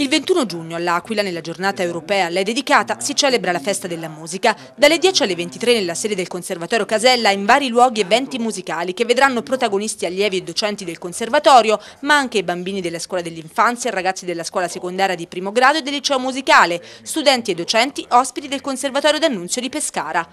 Il 21 giugno all'Aquila, nella giornata europea a lei dedicata, si celebra la festa della musica. Dalle 10 alle 23 nella sede del Conservatorio Casella in vari luoghi eventi musicali che vedranno protagonisti allievi e docenti del Conservatorio, ma anche i bambini della scuola dell'infanzia, ragazzi della scuola secondaria di primo grado e del liceo musicale, studenti e docenti ospiti del Conservatorio d'Annunzio di Pescara.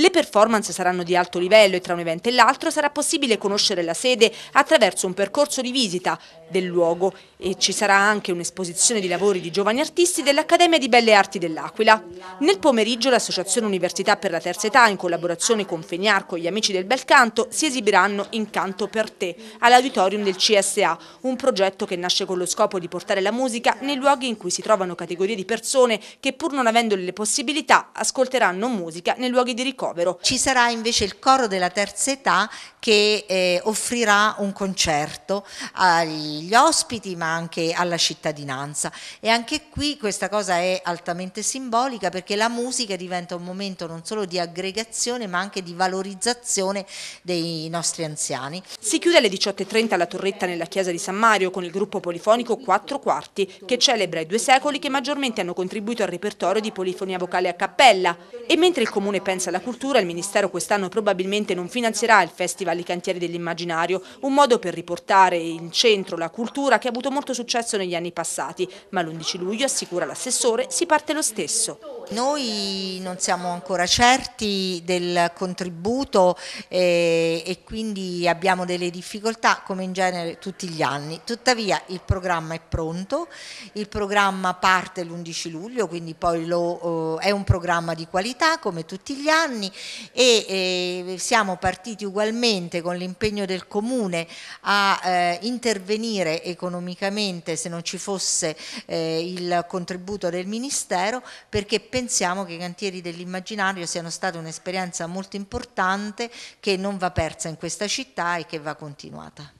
Le performance saranno di alto livello e tra un evento e l'altro sarà possibile conoscere la sede attraverso un percorso di visita del luogo e ci sarà anche un'esposizione di lavori di giovani artisti dell'Accademia di Belle Arti dell'Aquila. Nel pomeriggio l'Associazione Università per la Terza Età in collaborazione con Feniarco e gli Amici del Bel Canto si esibiranno in Canto per te all'auditorium del CSA, un progetto che nasce con lo scopo di portare la musica nei luoghi in cui si trovano categorie di persone che pur non avendo le possibilità ascolteranno musica nei luoghi di ricordo povero. Ci sarà invece il coro della terza età che eh, offrirà un concerto agli ospiti ma anche alla cittadinanza e anche qui questa cosa è altamente simbolica perché la musica diventa un momento non solo di aggregazione ma anche di valorizzazione dei nostri anziani. Si chiude alle 18.30 la torretta nella chiesa di San Mario con il gruppo polifonico Quattro Quarti che celebra i due secoli che maggiormente hanno contribuito al repertorio di polifonia vocale a cappella e mentre il comune pensa alla cultura il ministero quest'anno probabilmente non finanzierà il festival Festival I Cantieri dell'Immaginario, un modo per riportare in centro la cultura che ha avuto molto successo negli anni passati, ma l'11 luglio, assicura l'assessore, si parte lo stesso. Noi non siamo ancora certi del contributo eh, e quindi abbiamo delle difficoltà come in genere tutti gli anni, tuttavia il programma è pronto, il programma parte l'11 luglio quindi poi lo, eh, è un programma di qualità come tutti gli anni e eh, siamo partiti ugualmente con l'impegno del Comune a eh, intervenire economicamente se non ci fosse eh, il contributo del Ministero perché per pensiamo che i cantieri dell'immaginario siano stata un'esperienza molto importante che non va persa in questa città e che va continuata.